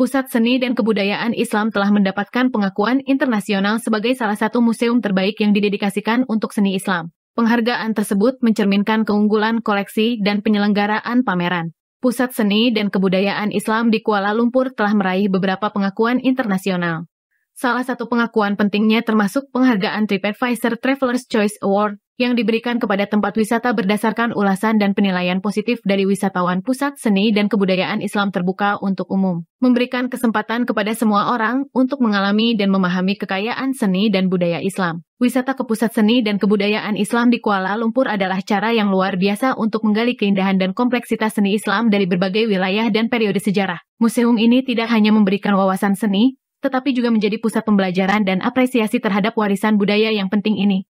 Pusat Seni dan Kebudayaan Islam telah mendapatkan pengakuan internasional sebagai salah satu museum terbaik yang didedikasikan untuk seni Islam. Penghargaan tersebut mencerminkan keunggulan koleksi dan penyelenggaraan pameran. Pusat Seni dan Kebudayaan Islam di Kuala Lumpur telah meraih beberapa pengakuan internasional. Salah satu pengakuan pentingnya termasuk penghargaan TripAdvisor Traveler's Choice Award yang diberikan kepada tempat wisata berdasarkan ulasan dan penilaian positif dari wisatawan pusat seni dan kebudayaan Islam terbuka untuk umum, memberikan kesempatan kepada semua orang untuk mengalami dan memahami kekayaan seni dan budaya Islam. Wisata ke pusat seni dan kebudayaan Islam di Kuala Lumpur adalah cara yang luar biasa untuk menggali keindahan dan kompleksitas seni Islam dari berbagai wilayah dan periode sejarah. Museum ini tidak hanya memberikan wawasan seni, tetapi juga menjadi pusat pembelajaran dan apresiasi terhadap warisan budaya yang penting ini.